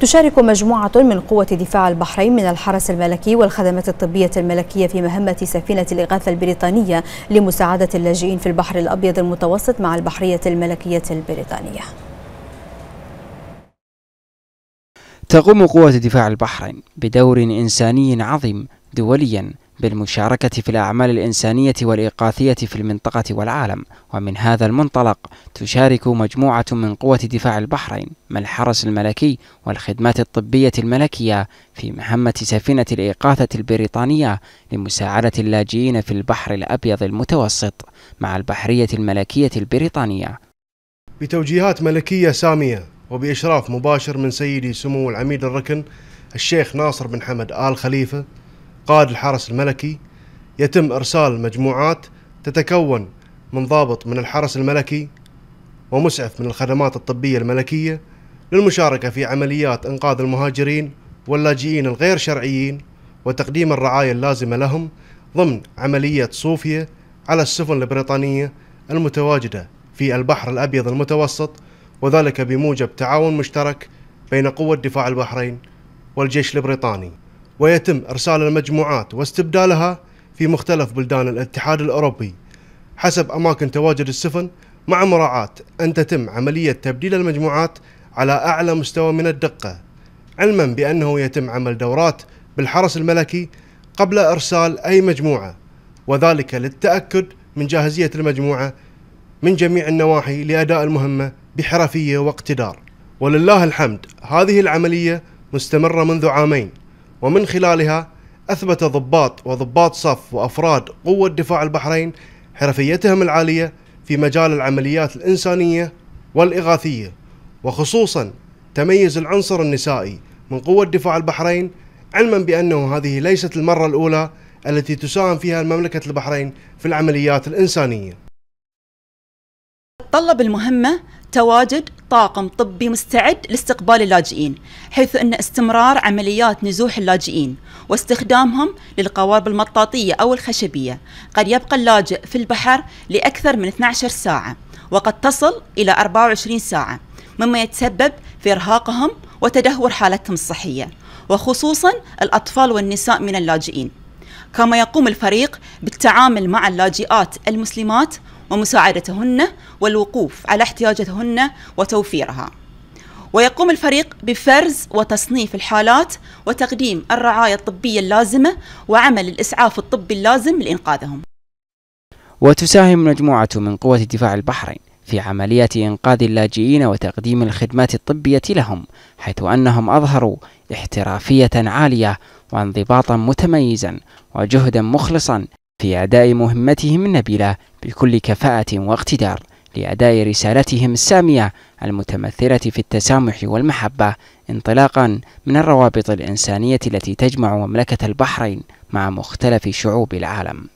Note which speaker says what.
Speaker 1: تشارك مجموعة من قوة دفاع البحرين من الحرس الملكي والخدمات الطبية الملكية
Speaker 2: في مهمة سفينة الإغاثة البريطانية لمساعدة اللاجئين في البحر الأبيض المتوسط مع البحرية الملكية البريطانية
Speaker 3: تقوم قوة دفاع البحرين بدور إنساني عظيم دوليا بالمشاركة في الأعمال الإنسانية والإيقاثية في المنطقة والعالم، ومن هذا المنطلق تشارك مجموعة من قوة دفاع البحرين من الحرس الملكي والخدمات الطبية الملكية في مهمة سفينة الإيقاثة البريطانية لمساعدة اللاجئين في البحر الأبيض المتوسط مع البحرية الملكية البريطانية.
Speaker 1: بتوجيهات ملكية سامية وبإشراف مباشر من سيدي سمو العميد الركن الشيخ ناصر بن حمد آل خليفة قائد الحرس الملكي يتم إرسال مجموعات تتكون من ضابط من الحرس الملكي ومسعف من الخدمات الطبية الملكية للمشاركة في عمليات إنقاذ المهاجرين واللاجئين الغير شرعيين وتقديم الرعاية اللازمة لهم ضمن عملية صوفيا على السفن البريطانية المتواجدة في البحر الأبيض المتوسط وذلك بموجب تعاون مشترك بين قوة دفاع البحرين والجيش البريطاني ويتم إرسال المجموعات واستبدالها في مختلف بلدان الاتحاد الأوروبي حسب أماكن تواجد السفن مع مراعاة أن تتم عملية تبديل المجموعات على أعلى مستوى من الدقة علما بأنه يتم عمل دورات بالحرس الملكي قبل إرسال أي مجموعة وذلك للتأكد من جاهزية المجموعة من جميع النواحي لأداء المهمة بحرفية واقتدار ولله الحمد هذه العملية مستمرة منذ عامين ومن خلالها أثبت ضباط وضباط صف وأفراد قوة دفاع البحرين حرفيتهم العالية في مجال العمليات الإنسانية والإغاثية وخصوصا تميز العنصر النسائي من قوة دفاع البحرين علما بأنه هذه ليست المرة الأولى التي تساهم فيها مملكة البحرين في العمليات الإنسانية تطلب المهمة تواجد طاقم طبي مستعد لاستقبال اللاجئين
Speaker 2: حيث أن استمرار عمليات نزوح اللاجئين واستخدامهم للقوارب المطاطية أو الخشبية قد يبقى اللاجئ في البحر لأكثر من 12 ساعة وقد تصل إلى 24 ساعة مما يتسبب في إرهاقهم وتدهور حالتهم الصحية وخصوصا الأطفال والنساء من اللاجئين كما يقوم الفريق بالتعامل مع اللاجئات المسلمات ومساعدتهن والوقوف على احتياجاتهن وتوفيرها ويقوم الفريق بفرز وتصنيف الحالات وتقديم الرعاية الطبية اللازمة وعمل الإسعاف الطبي اللازم لإنقاذهم
Speaker 3: وتساهم مجموعة من قوة الدفاع البحرين في عملية إنقاذ اللاجئين وتقديم الخدمات الطبية لهم، حيث أنهم أظهروا احترافية عالية وانضباطا متميزا وجهدا مخلصا في أداء مهمتهم النبيلة بكل كفاءة واقتدار لأداء رسالتهم السامية المتمثلة في التسامح والمحبة انطلاقا من الروابط الإنسانية التي تجمع مملكة البحرين مع مختلف شعوب
Speaker 1: العالم